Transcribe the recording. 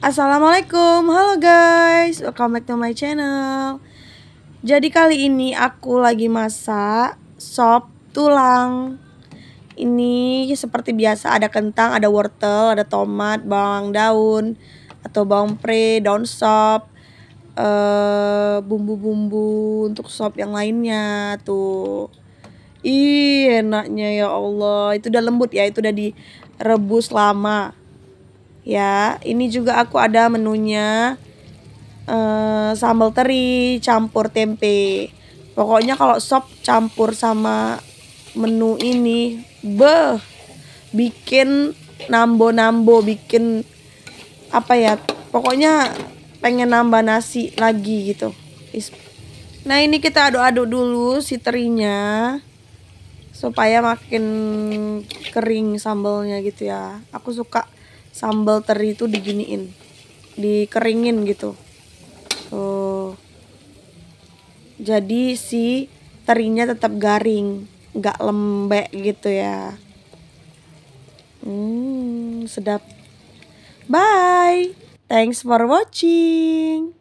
Assalamualaikum, halo guys, welcome back to my channel Jadi kali ini aku lagi masak sop tulang Ini seperti biasa ada kentang, ada wortel, ada tomat, bawang daun Atau bawang pre, daun sop eh, Bumbu-bumbu uh, untuk sop yang lainnya tuh Ih enaknya ya Allah, itu udah lembut ya, itu udah direbus lama ya ini juga aku ada menunya eh, sambal teri campur tempe pokoknya kalau sop campur sama menu ini beh bikin nambo-nambo bikin apa ya pokoknya pengen nambah nasi lagi gitu nah ini kita aduk-aduk dulu si terinya supaya makin kering sambalnya gitu ya aku suka sambal teri itu diginiin dikeringin gitu tuh jadi si terinya tetap garing nggak lembek gitu ya hmm sedap bye thanks for watching